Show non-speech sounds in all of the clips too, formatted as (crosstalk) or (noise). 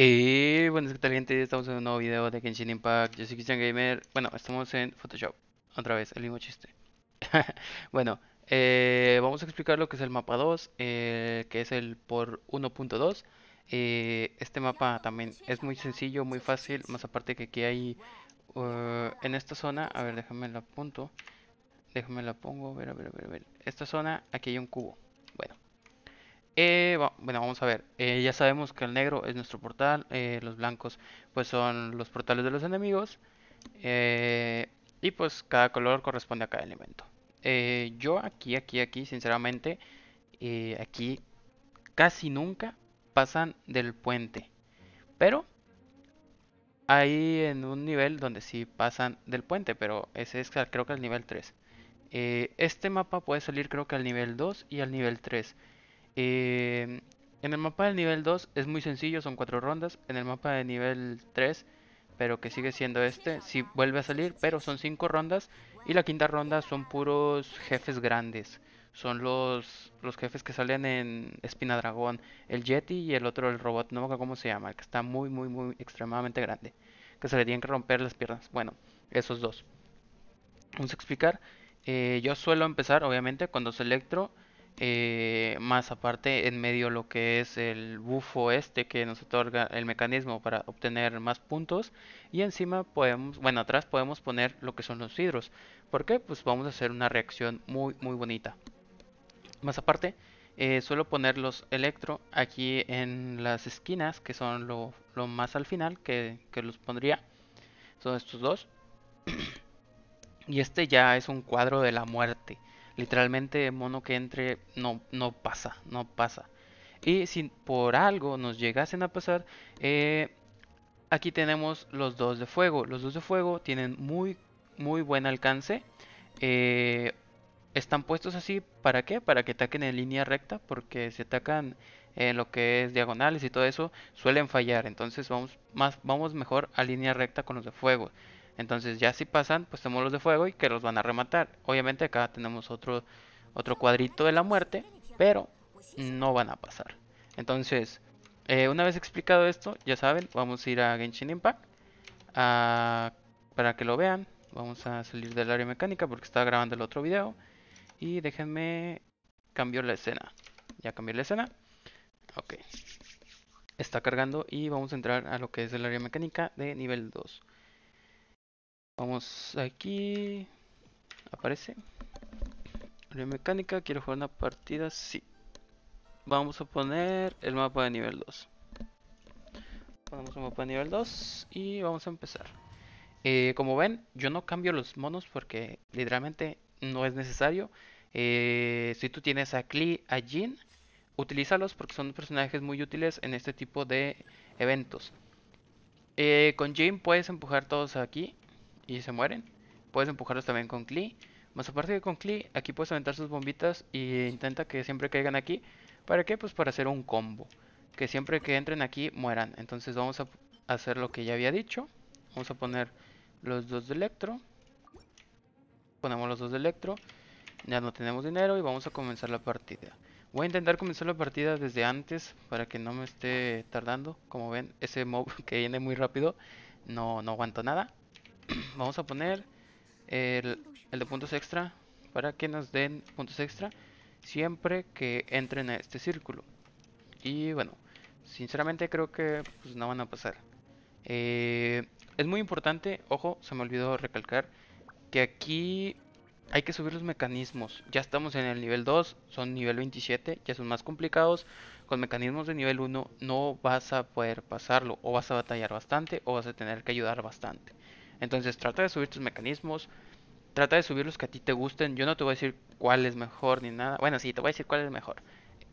Y eh, bueno, ¿qué tal gente? Estamos en un nuevo video de Genshin Impact. Yo soy Christian Gamer. Bueno, estamos en Photoshop. Otra vez, el mismo chiste. (laughs) bueno, eh, vamos a explicar lo que es el mapa 2, eh, que es el por 1.2. este mapa también es muy sencillo, muy fácil. Más aparte que aquí hay uh, en esta zona. A ver, déjame la apunto. Déjame la pongo. A ver, a ver, a ver, a ver. Esta zona, aquí hay un cubo. Eh, bueno, vamos a ver. Eh, ya sabemos que el negro es nuestro portal. Eh, los blancos pues son los portales de los enemigos. y pues cada color corresponde a cada elemento. yo aquí, aquí, aquí, sinceramente, aquí casi nunca pasan del puente. Pero hay en un nivel donde sí pasan del puente, pero ese es creo que el nivel 3. este mapa puede salir creo que al nivel 2 y al nivel 3. Eh, en el mapa del nivel 2 es muy sencillo, son 4 rondas. En el mapa de nivel 3, pero que sigue siendo este, Si vuelve a salir, pero son 5 rondas. Y la quinta ronda son puros jefes grandes. Son los, los jefes que salen en Espina Dragón, el Yeti y el otro, el robot, no me acuerdo cómo se llama, que está muy, muy, muy extremadamente grande. Que se le tienen que romper las piernas. Bueno, esos dos. Vamos a explicar. Eh, yo suelo empezar, obviamente, cuando Electro eh, más aparte en medio lo que es el bufo este que nos otorga el mecanismo para obtener más puntos y encima podemos bueno atrás podemos poner lo que son los hidros porque pues vamos a hacer una reacción muy muy bonita más aparte eh, suelo poner los electro aquí en las esquinas que son lo, más al final que los pondría son estos dos (clears throat) y este ya es un cuadro de la muerte Literalmente mono que entre no, no pasa, no pasa. Y si por algo nos llegasen a pasar, eh, aquí tenemos los dos de fuego. Los dos de fuego tienen muy, muy buen alcance. Eh, están puestos así, ¿para qué? Para que ataquen en línea recta, porque si atacan en lo que es diagonales y todo eso, suelen fallar. Entonces vamos, más, vamos mejor a línea recta con los de fuego. Entonces ya si pasan, pues tenemos los de fuego y que los van a rematar. Obviamente acá tenemos otro, otro cuadrito de la muerte, pero no van a pasar. Entonces, eh, una vez explicado esto, ya saben, vamos a ir a Genshin Impact. para que lo vean, vamos a salir del área mecánica porque estaba grabando el otro video. Y déjenme cambiar la escena. Ya cambié la escena. Ok. Está cargando y vamos a entrar a lo que es el área mecánica de nivel 2. Vamos aquí. Aparece. Mecánica, quiero jugar una partida, sí. Vamos a poner el mapa de nivel 2. Ponemos un mapa de nivel 2 y vamos a empezar. Eh, como ven, yo no cambio los monos porque literalmente no es necesario. Eh, si tú tienes a Klee, a Jin, utilízalos porque son personajes muy útiles en este tipo de eventos. Eh, con Jin puedes empujar todos aquí y se mueren. Puedes empujarlos también con Klee. Más aparte que con Klee, aquí puedes aventar sus bombitas y intenta que siempre caigan aquí. ¿Para qué? Pues para hacer un combo. Que siempre que entren aquí mueran. Entonces vamos a hacer lo que ya había dicho. Vamos a poner los dos de electro. Ponemos los dos de electro. Ya no tenemos dinero y vamos a comenzar la partida. Voy a intentar comenzar la partida desde antes para que no me esté tardando. Como ven, ese mob (laughs) que viene muy rápido no, no aguanto nada vamos a poner el, de puntos extra para que nos den puntos extra siempre que entren a este círculo. Y bueno, sinceramente creo que pues, no van a pasar. Eh, es muy importante, ojo, se me olvidó recalcar, que aquí hay que subir los mecanismos. Ya estamos en el nivel 2, son nivel 27, ya son más complicados. Con mecanismos de nivel 1 no vas a poder pasarlo, o vas a batallar bastante, o vas a tener que ayudar bastante. Entonces trata de subir tus mecanismos, trata de subir los que a ti te gusten. Yo no te voy a decir cuál es mejor ni nada. Bueno, sí, te voy a decir cuál es mejor.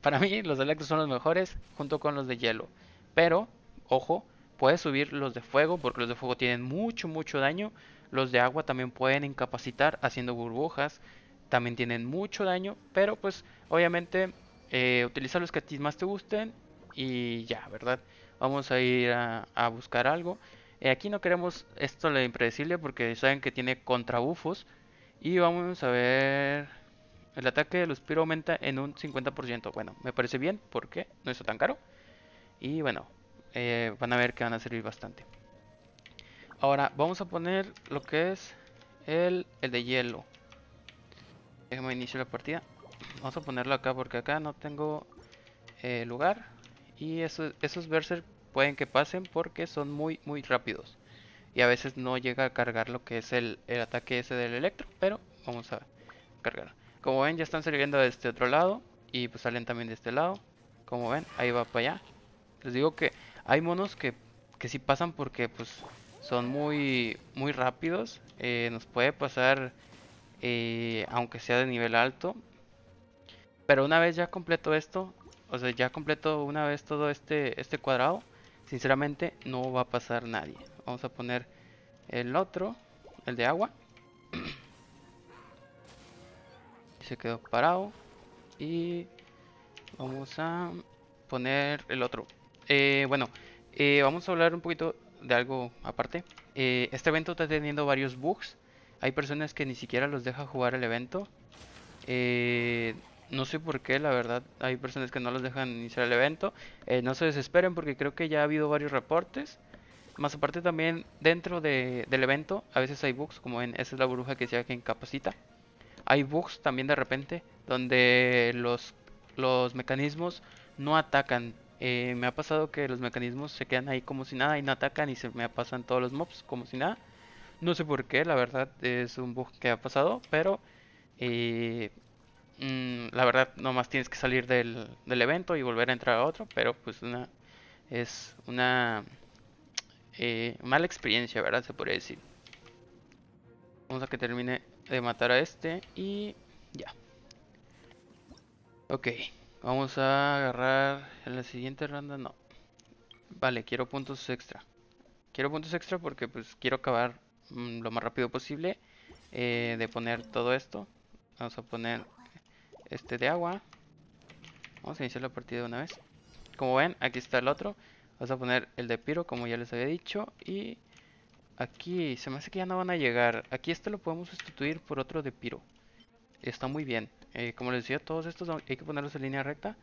Para mí los de son los mejores junto con los de hielo. Pero, ojo, puedes subir los de fuego porque los de fuego tienen mucho, mucho daño. Los de agua también pueden incapacitar haciendo burbujas. También tienen mucho daño. Pero pues obviamente eh, utiliza los que a ti más te gusten y ya, ¿verdad? Vamos a ir a buscar algo. Eh, aquí no queremos esto la impredecible porque saben que tiene contra Y vamos a ver... El ataque de los piro aumenta en un 50%. Bueno, me parece bien porque no es tan caro. Y bueno, eh, van a ver que van a servir bastante. Ahora, vamos a poner lo que es el, el de hielo. Déjame iniciar la partida. Vamos a ponerlo acá porque acá no tengo eh, lugar. Y eso, esos Berserk pueden que pasen porque son muy muy rápidos. Y a veces no llega a cargar lo que es el, ataque ese del electro, pero vamos a cargar Como ven ya están saliendo de este otro lado y pues salen también de este lado. Como ven, ahí va para allá. Les digo que hay monos que, que sí pasan porque pues son muy, muy rápidos. Eh, nos puede pasar eh, aunque sea de nivel alto. Pero una vez ya completo esto, o sea, ya completo una vez todo este, este cuadrado, Sinceramente no va a pasar nadie. Vamos a poner el otro, el de agua. (clears throat) Se quedó parado. Y vamos a poner el otro. Eh, bueno, eh, vamos a hablar un poquito de algo aparte. Eh, este evento está teniendo varios bugs. Hay personas que ni siquiera los deja jugar el evento. Eh, no sé por qué, la verdad, hay personas que no los dejan iniciar el evento. Eh, no se desesperen porque creo que ya ha habido varios reportes. Más aparte también dentro del evento a veces hay bugs, como en Esa es la burbuja que se que incapacita. Hay bugs también de repente donde los, los mecanismos no atacan. Eh, me ha pasado que los mecanismos se quedan ahí como si nada y no atacan y se me pasan todos los mobs como si nada. No sé por qué, la verdad es un bug que ha pasado, pero eh, Mm, la verdad nomás tienes que salir del, del, evento y volver a entrar a otro, pero pues una es una eh, mala experiencia, ¿verdad? Se podría decir. Vamos a que termine de matar a este y ya. Ok, vamos a agarrar en la siguiente ronda, no. Vale, quiero puntos extra. Quiero puntos extra porque pues quiero acabar mm, lo más rápido posible eh, de poner todo esto. Vamos a poner este de agua. Vamos a iniciar la partida de una vez. Como ven, aquí está el otro. Vamos a poner el de Piro, como ya les había dicho. Y aquí se me hace que ya no van a llegar. Aquí este lo podemos sustituir por otro de Piro. Está muy bien. Eh, como les decía, todos estos hay que ponerlos en línea recta.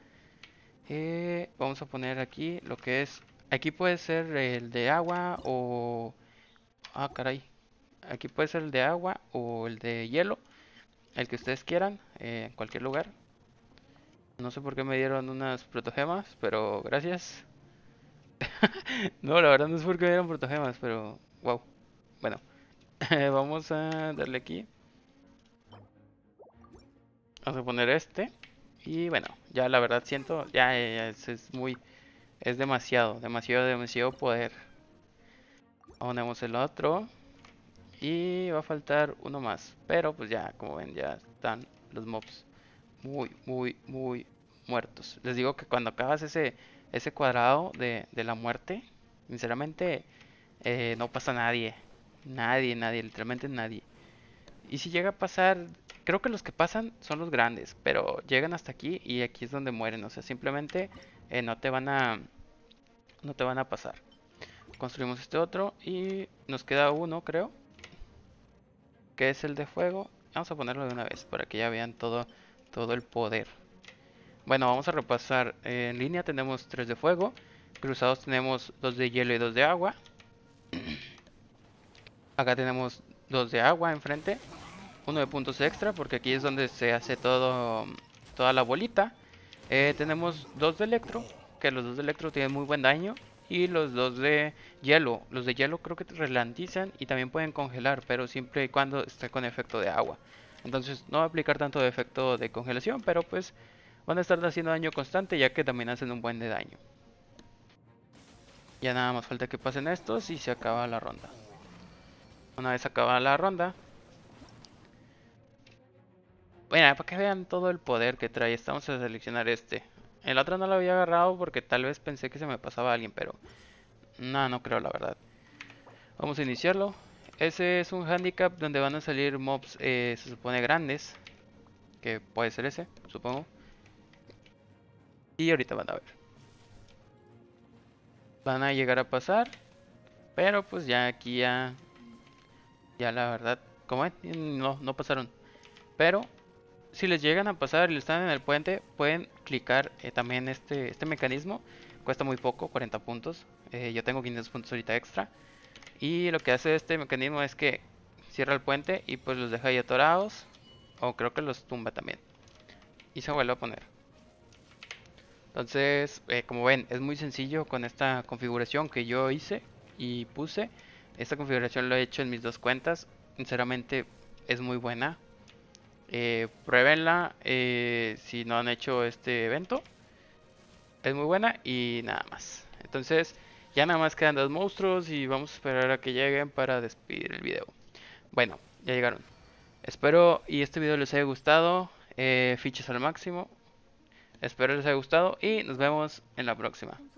Eh, vamos a poner aquí lo que es... Aquí puede ser el de agua o... Ah, caray. Aquí puede ser el de agua o el de hielo el que ustedes quieran, eh, en cualquier lugar. No sé por qué me dieron unas protogemas, pero gracias. (laughs) no, la verdad no es porque me dieron protogemas, pero wow. Bueno, (laughs) vamos a darle aquí. Vamos a poner este. Y bueno, ya la verdad siento, ya, es, es, muy, es demasiado, demasiado, demasiado poder. Ponemos el otro. Y va a faltar uno más. Pero pues ya, como ven, ya están los mobs muy, muy, muy muertos. Les digo que cuando acabas ese, ese cuadrado de, la muerte, sinceramente eh, no pasa nadie. Nadie, nadie, literalmente nadie. Y si llega a pasar, creo que los que pasan son los grandes, pero llegan hasta aquí y aquí es donde mueren. O sea, simplemente eh, no te van a... No te van a pasar. Construimos este otro y nos queda uno, creo que es el de fuego. Vamos a ponerlo de una vez para que ya vean todo, todo el poder. Bueno, vamos a repasar. Eh, en línea tenemos 3 de fuego. Cruzados tenemos 2 de hielo y 2 de agua. (clears throat) Acá tenemos 2 de agua enfrente. Uno de puntos extra porque aquí es donde se hace todo toda la bolita. Eh, tenemos 2 de electro. Que los 2 de electro tienen muy buen daño y los dos de hielo. Los de hielo creo que ralentizan y también pueden congelar, pero siempre y cuando esté con efecto de agua. Entonces no va a aplicar tanto de efecto de congelación, pero pues van a estar haciendo daño constante ya que también hacen un buen de daño. Ya nada más falta que pasen estos y se acaba la ronda. Una vez acabada la ronda. Bueno, para que vean todo el poder que trae, estamos a seleccionar este. El otro no lo había agarrado porque tal vez pensé que se me pasaba alguien, pero... No, no creo la verdad. Vamos a iniciarlo. Ese es un handicap donde van a salir mobs, eh, se supone, grandes. Que puede ser ese, supongo. Y ahorita van a ver. Van a llegar a pasar. Pero pues ya aquí ya... Ya la verdad... Como no, no pasaron. Pero si les llegan a pasar y están en el puente, pueden clicar eh, también este, este mecanismo. Cuesta muy poco, 40 puntos. Eh, yo tengo 500 puntos ahorita extra. Y lo que hace este mecanismo es que cierra el puente y pues los deja ahí atorados. O creo que los tumba también. Y se vuelve a poner. Entonces, eh, como ven, es muy sencillo con esta configuración que yo hice y puse. Esta configuración lo he hecho en mis dos cuentas. Sinceramente, es muy buena. Eh, pruébenla eh, si no han hecho este evento. Es muy buena y nada más. Entonces, ya nada más quedan dos monstruos y vamos a esperar a que lleguen para despedir el video. Bueno, ya llegaron. Espero y este video les haya gustado. Eh, fichas al máximo. Espero les haya gustado y nos vemos en la próxima.